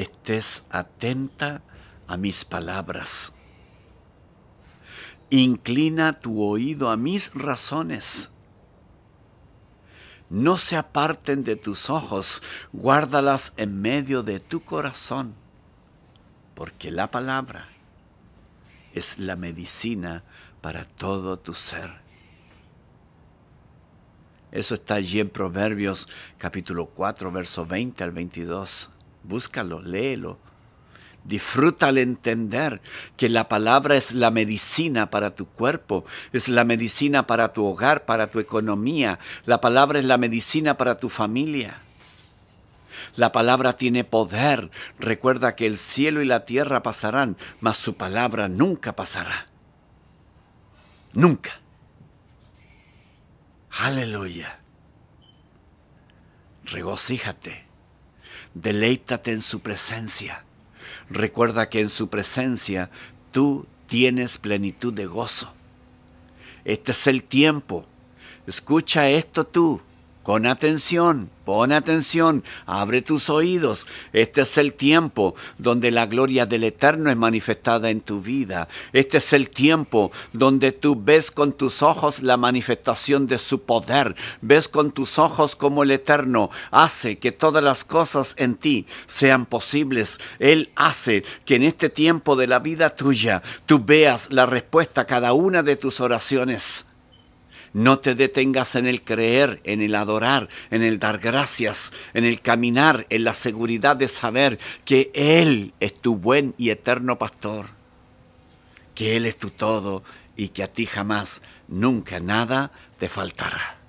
estés atenta a mis palabras. Inclina tu oído a mis razones. No se aparten de tus ojos, guárdalas en medio de tu corazón, porque la palabra es la medicina para todo tu ser. Eso está allí en Proverbios capítulo 4, verso 20 al 22. Búscalo, léelo. Disfruta al entender que la palabra es la medicina para tu cuerpo, es la medicina para tu hogar, para tu economía, la palabra es la medicina para tu familia. La palabra tiene poder. Recuerda que el cielo y la tierra pasarán, mas su palabra nunca pasará. Nunca. Aleluya. Regocíjate. Deleítate en su presencia. Recuerda que en su presencia tú tienes plenitud de gozo. Este es el tiempo. Escucha esto tú. Con atención, pon atención, abre tus oídos. Este es el tiempo donde la gloria del Eterno es manifestada en tu vida. Este es el tiempo donde tú ves con tus ojos la manifestación de su poder. Ves con tus ojos cómo el Eterno hace que todas las cosas en ti sean posibles. Él hace que en este tiempo de la vida tuya tú veas la respuesta a cada una de tus oraciones. No te detengas en el creer, en el adorar, en el dar gracias, en el caminar, en la seguridad de saber que Él es tu buen y eterno pastor, que Él es tu todo y que a ti jamás, nunca nada te faltará.